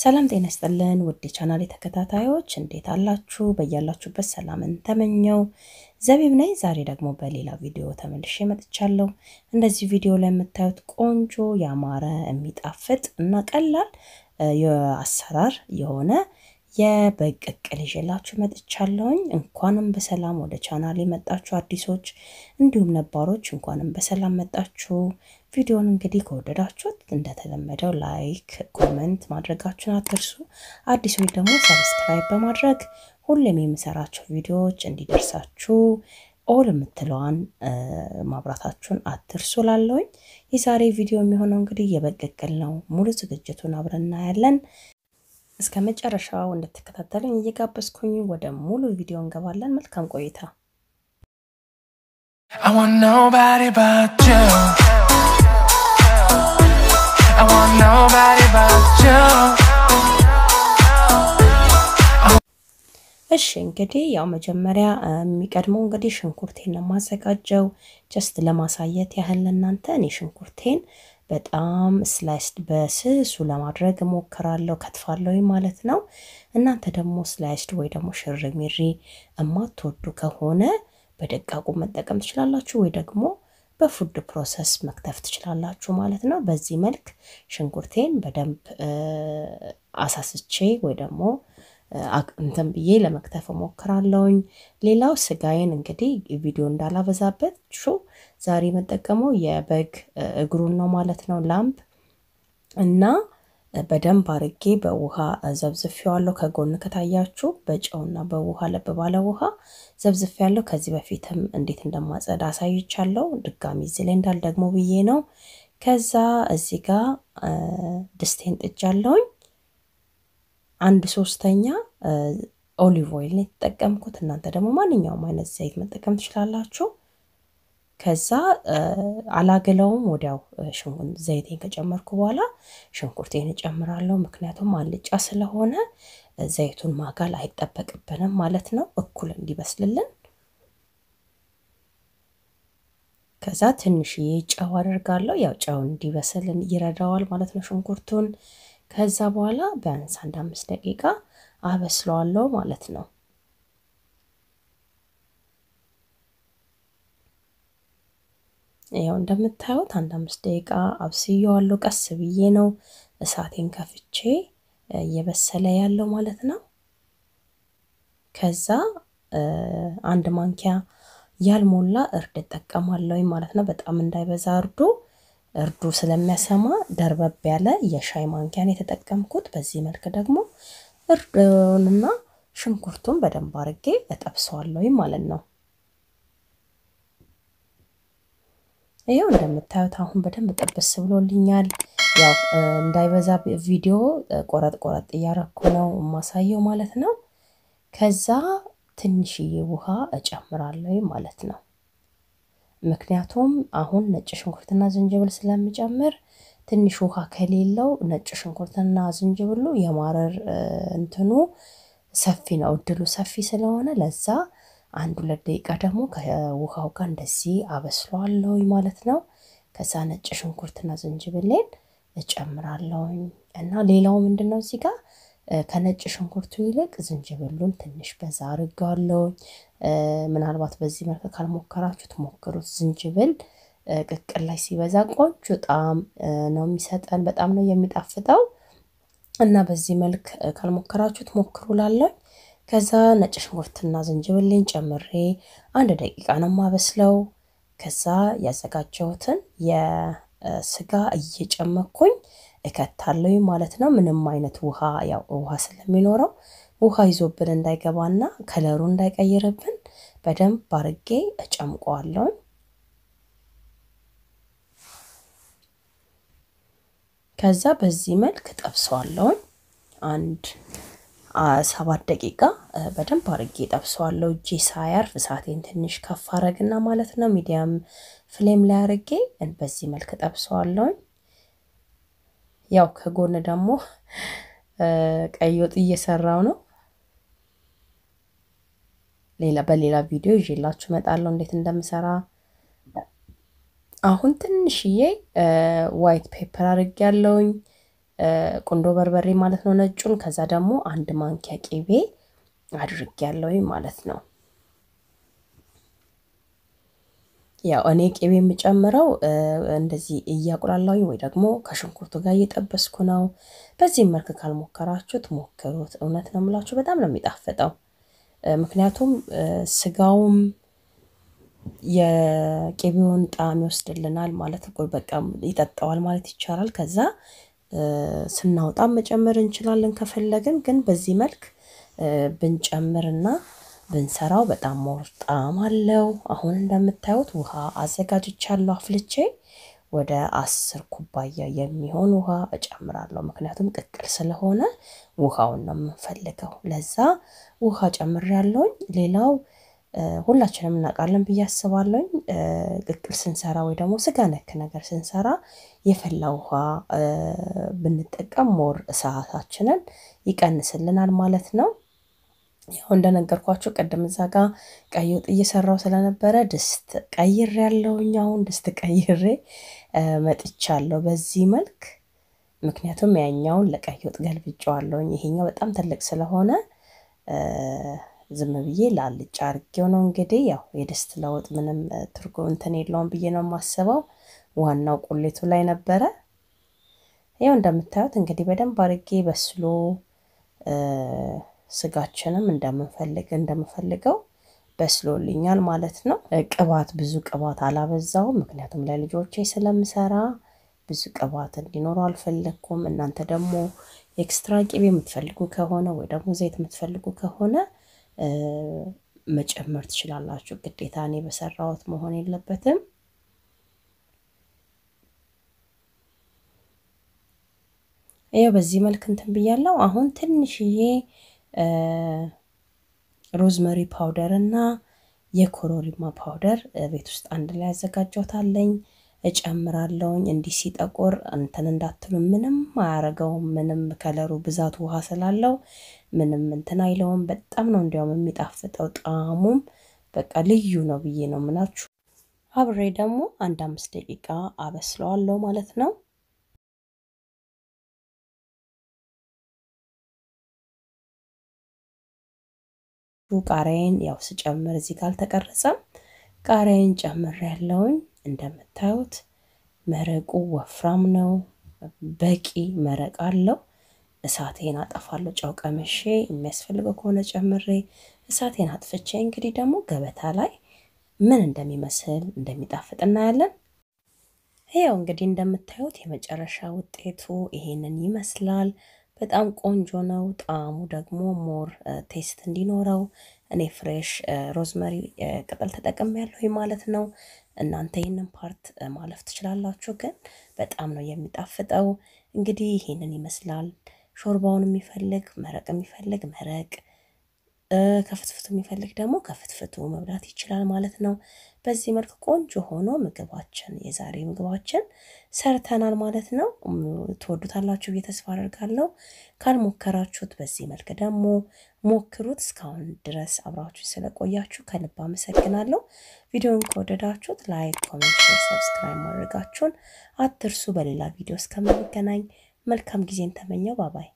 ሰላም ጤና ይስጥልን ውድ ቻናሌ ተከታታዮች እንዴት አላችሁ? በያላችሁበት ሰላምን ተመኘው። ዘቢብ ነኝ። ዛሬ ደግሞ በሌላ ቪዲዮ ተመልሼ መጥቻለሁ። እንደዚህ ቪዲዮ ላይ የምታዩት ቆንጆ ያማረ የሚጣፍጥ እና ቀላል የአሰራር የሆነ የበግ ቅቅል ይዤላችሁ መጥቻለሁኝ። እንኳንም በሰላም ወደ ቻናል የመጣችሁ አዲሶች እንዲሁም ነባሮች እንኳንም በሰላም መጣችሁ። ቪዲዮን እንግዲህ ከወደዳችሁት እንደተለመደው ላይክ፣ ኮመንት ማድረጋችሁን አትርሱ። አዲሶች ደግሞ ሰብስክራይብ በማድረግ ሁሌም የምሰራቸው ቪዲዮዎች እንዲደርሳችሁ ኦል የምትለዋን ማብራታችሁን አትርሱ። ላለውኝ የዛሬ ቪዲዮ የሚሆነው እንግዲህ የበግ ቅቅል ነው። ሙሉ ዝግጅቱን አብረን እናያለን። እስከ መጨረሻው እንድትከታተሉኝ እየጋበዝኩኝ ወደ ሙሉ ቪዲዮ እንገባለን። መልካም ቆይታ። እሺ እንግዲህ ያው መጀመሪያ የሚቀድመው እንግዲህ ሽንኩርቴን ለማዘጋጀው ጀስት ለማሳየት ያህል ለእናንተ እኔ ሽንኩርቴን በጣም ስላይስድ በስሱ ለማድረግ እሞክራለሁ፣ ከትፋለሁ ማለት ነው። እናንተ ደግሞ ስላይስድ ወይ ደግሞ ሽርሚሪ እማትወዱ ከሆነ በደቃቁ መጠቀም ትችላላችሁ፣ ወይ ደግሞ በፉድ ፕሮሰስ መክተፍ ትችላላችሁ ማለት ነው። በዚህ መልክ ሽንኩርቴን በደንብ አሳስቼ ወይ ደግሞ እንትን ብዬ ለመክተፍ ሞክራለውኝ። ሌላው ስጋዬን እንግዲህ ቪዲዮ እንዳላበዛበት ሾ ዛሬ የምጠቀመው የበግ እግሩን ነው ማለት ነው ላምፕ እና በደንብ አርጌ በውሃ ዘብዝፌዋለሁ። ከጎን ከታያችሁ በጨውና በውሃ ለብ ባለ ውሃ ዘብዝፌያለሁ። ከዚህ በፊትም እንዴት እንደማጸዳ አሳይቻለሁ። ድጋሚ እዚህ ላይ ደግሞ ብዬ ነው። ከዛ እዚህ ጋር ድስቴን ጥጃለሁኝ። አንድ ሶስተኛ ኦሊቭ ኦይል ነው የተጠቀምኩት። እናንተ ደግሞ ማንኛውም አይነት ዘይት መጠቀም ትችላላችሁ። ከዛ አላግለውም። ወዲያው ዘይቴን ከጨመርኩ በኋላ ሽንኩርቴን እጨምራለሁ። ምክንያቱም አልጫ ስለሆነ ዘይቱን ማጋል አይጠበቅብንም ማለት ነው፣ እኩል እንዲበስልልን። ከዛ ትንሽዬ ጨው አደርጋለሁ። ያው ጨው እንዲበስል ይረዳዋል ማለት ነው ሽንኩርቱን ከዛ በኋላ ቢያንስ አንድ አምስት ደቂቃ አበስለዋለሁ ማለት ነው። ይኸው እንደምታዩት አንድ አምስት ደቂቃ አብስየዋለሁ። ቀስ ብዬ ነው እሳቴን ከፍቼ እየበሰለ ያለው ማለት ነው። ከዛ አንድ ማንኪያ ያልሞላ እርድ እጠቀማለሁ ማለት ነው። በጣም እንዳይበዛ እርዱ እርዱ ስለሚያሰማ ደርበብ ያለ የሻይ ማንኪያን የተጠቀምኩት። በዚህ መልክ ደግሞ እርዱንና ሽንኩርቱን በደንብ አርጌ እጠብሰዋለሁ ማለት ነው። ይኸው እንደምታዩት አሁን በደንብ ጥብስ ብሎልኛል። ያው እንዳይበዛ ቪዲዮ ቆረጥ ቆረጥ እያረኩ ነው የማሳየው ማለት ነው። ከዛ ትንሽዬ ውሃ እጨምራለሁ ማለት ነው። ምክንያቱም አሁን ነጭ ሽንኩርትና ዝንጅብል ስለሚጨምር ትንሽ ውሃ ከሌለው ነጭ ሽንኩርትና ዝንጅብሉ የማረር እንትኑ ሰፊ ነው፣ እድሉ ሰፊ ስለሆነ ለዛ አንድ ሁለት ደቂቃ ደግሞ ከውሃው ጋር እንደዚህ አበስለዋለሁኝ ማለት ነው። ከዛ ነጭ ሽንኩርትና ዝንጅብሌን እጨምራለሁኝ እና ሌላው ምንድን ነው እዚህ ጋር ከነጭ ሽንኩርቱ ይልቅ ዝንጅብሉን ትንሽ በዛ አርጋለሁ። ምናልባት በዚህ መልክ ካልሞከራችሁት ሞክሩት። ዝንጅብል ቅቅል ላይ ሲበዛ ቆንጆ ጣዕም ነው የሚሰጠን፣ በጣም ነው የሚጣፍጠው እና በዚህ መልክ ካልሞከራችሁት ሞክሩ ላለን። ከዛ ነጭ ሽንኩርትና ዝንጅብልን ጨምሬ አንድ ደቂቃ ነው ማበስለው። ከዛ ያዘጋጀሁትን የስጋ እየጨመኩኝ እከታለሁ ማለት ነው። ምንም አይነት ውሃ ያው ውሃ ስለሚኖረው ውሃ ይዞብን እንዳይገባና ከለሩ እንዳይቀይርብን በደንብ አርጌ እጨምቀዋለሁ። ከዛ በዚህ መልክ ጠብሰዋለሁ። አንድ ሰባት ደቂቃ በደንብ አርጌ ጠብሰዋለሁ። እጄ ሳያር እሳቴን ትንሽ ከፍ አረግና ማለት ነው ሚዲያም ፍሌም ላይ አርጌ በዚህ መልክ ጠብሰዋለሁ። ያው ከጎን ደግሞ ቀይ ወጥ እየሰራው ነው። ሌላ በሌላ ቪዲዮ ይዤላችሁ እመጣለሁ እንዴት እንደምሰራ። አሁን ትንሽዬ ዋይት ፔፐር አድርጌ ያለውኝ ቁንዶ በርበሬ ማለት ነው ነጩን። ከዛ ደግሞ አንድ ማንኪያ ቂቤ አድርጌ ያለውኝ ማለት ነው። ያው እኔ ቅቤ የምጨምረው እንደዚህ እያቁላላዊ ወይ ደግሞ ከሽንኩርቱ ጋር እየጠበስኩ ነው። በዚህ መልክ ካልሞከራችሁት ሞክሩት። እውነት ነው የምላችሁ በጣም ነው የሚጣፍጠው። ምክንያቱም ስጋውም የቅቤውን ጣዕም ይወስድልናል ማለት በቃ ይጠጣዋል ማለት ይቻላል። ከዛ ስናወጣም መጨመር እንችላለን ከፈለግን። ግን በዚህ መልክ ብንጨምርና ብንሰራው በጣም ሞር ጣዕም አለው። አሁን እንደምታዩት ውሃ አዘጋጅቻለሁ አፍልቼ ወደ አስር ኩባያ የሚሆን ውሃ እጨምራለሁ። ምክንያቱም ቅቅል ስለሆነ ውሃውን ነው የምንፈልገው። ለዛ ውሃ ጨምሬያለሁኝ። ሌላው ሁላችንም እናውቃለን ብዬ አስባለሁኝ። ቅቅል ስንሰራ ወይ ደግሞ ስጋ ነክ ነገር ስንሰራ የፈላ ውሃ ብንጠቀም ሞር እሳታችንን ይቀንስልናል ማለት ነው። ያው እንደነገርኳችሁ ቅድም እዛ ጋ ቀይ ወጥ እየሰራው ስለነበረ ድስት ቀይሬ ያለውኝ አሁን ድስት ቀይሬ መጥቻለሁ በዚህ መልክ። ምክንያቱም ያኛውን ለቀይ ወጥ ገልብጬዋለሁኝ። ይሄኛው በጣም ትልቅ ስለሆነ ዝም ብዬ ላልጫ አርጌው ነው እንግዲህ። ያው የድስት ለውጥ ምንም ትርጉም እንትን የለውም ብዬ ነው የማስበው። ዋናው ቁሌቱ ላይ ነበረ። ያው እንደምታዩት እንግዲህ በደንብ አርጌ በስሎ ስጋችንም እንደምንፈልግ እንደምፈልገው በስሎልኛል ማለት ነው። ቅባት ብዙ ቅባት አላበዛውም፣ ምክንያቱም ለልጆቼ ስለምሰራ ብዙ ቅባት እንዲኖሩ አልፈለግኩም። እናንተ ደግሞ ኤክስትራ ቂቤ የምትፈልጉ ከሆነ ወይ ደግሞ ዘይት የምትፈልጉ ከሆነ መጨመር ትችላላችሁ። ግዴታ እኔ በሰራሁት መሆን የለበትም። ይኸው በዚህ መልክ እንትን ብያለሁ። አሁን ትንሽዬ ሮዝመሪ ፓውደር እና የኮሮሪማ ፓውደር ቤት ውስጥ አንድ ላይ አዘጋጀታለኝ እጨምራለውኝ። እንዲህ ሲጠቆር እንትን እንዳትሉ፣ ምንም አያረገውም። ምንም ከለሩ ብዛት ውሃ ስላለው ምንም እንትን አይለውም። በጣም ነው እንዲያውም የሚጣፍጠው። ጣዕሙም በቃ ልዩ ነው ብዬ ነው ምናችሁ አብሬ ደግሞ አንድ አምስት ደቂቃ አበስለዋለሁ ማለት ነው። ቃሪያዬን ያው ስጨምር እዚህ ጋር አልተቀረጸም። ቃሪያዬን ጨምር ያለውኝ እንደምታዩት መረቁ ወፍራም ነው። በቂ መረቅ አለው። እሳቴን አጠፋለሁ። ጨው ቀምሼ የሚያስፈልገው ከሆነ ጨምሬ እሳቴን አጥፍቼ እንግዲህ ደግሞ ገበታ ላይ ምን እንደሚመስል እንደሚጣፍጥ እናያለን። ይኸው እንግዲህ እንደምታዩት የመጨረሻ ውጤቱ ይሄንን ይመስላል። በጣም ቆንጆ ነው። ጣዕሙ ደግሞ ሞር ቴስት እንዲኖረው እኔ ፍሬሽ ሮዝመሪ ቅጠል ተጠቅም ያለሁ ማለት ነው። እናንተ ይህንን ፓርት ማለፍ ትችላላችሁ፣ ግን በጣም ነው የሚጣፍጠው። እንግዲህ ይህንን ይመስላል። ሾርባውን የሚፈልግ መረቅ የሚፈልግ መረቅ ከፍትፍቱ የሚፈልግ ደግሞ ከፍትፍቱ መብላት ይችላል ማለት ነው። በዚህ መልክ ቆንጆ ሆኖ ምግባችን የዛሬ ምግባችን ሰርተናል ማለት ነው። ትወዱታላችሁ ብዬ ተስፋ አደርጋለሁ። ካልሞከራችሁት በዚህ መልክ ደግሞ ሞክሩት። እስካሁን ድረስ አብራችሁ ስለቆያችሁ ከልብ አመሰግናለሁ። ቪዲዮን ከወደዳችሁት ላይክ፣ ኮሜንት፣ ሰብስክራይብ ማድረጋችሁን አትርሱ። በሌላ ቪዲዮ እስከምንገናኝ መልካም ጊዜን ተመኘው። ባባይ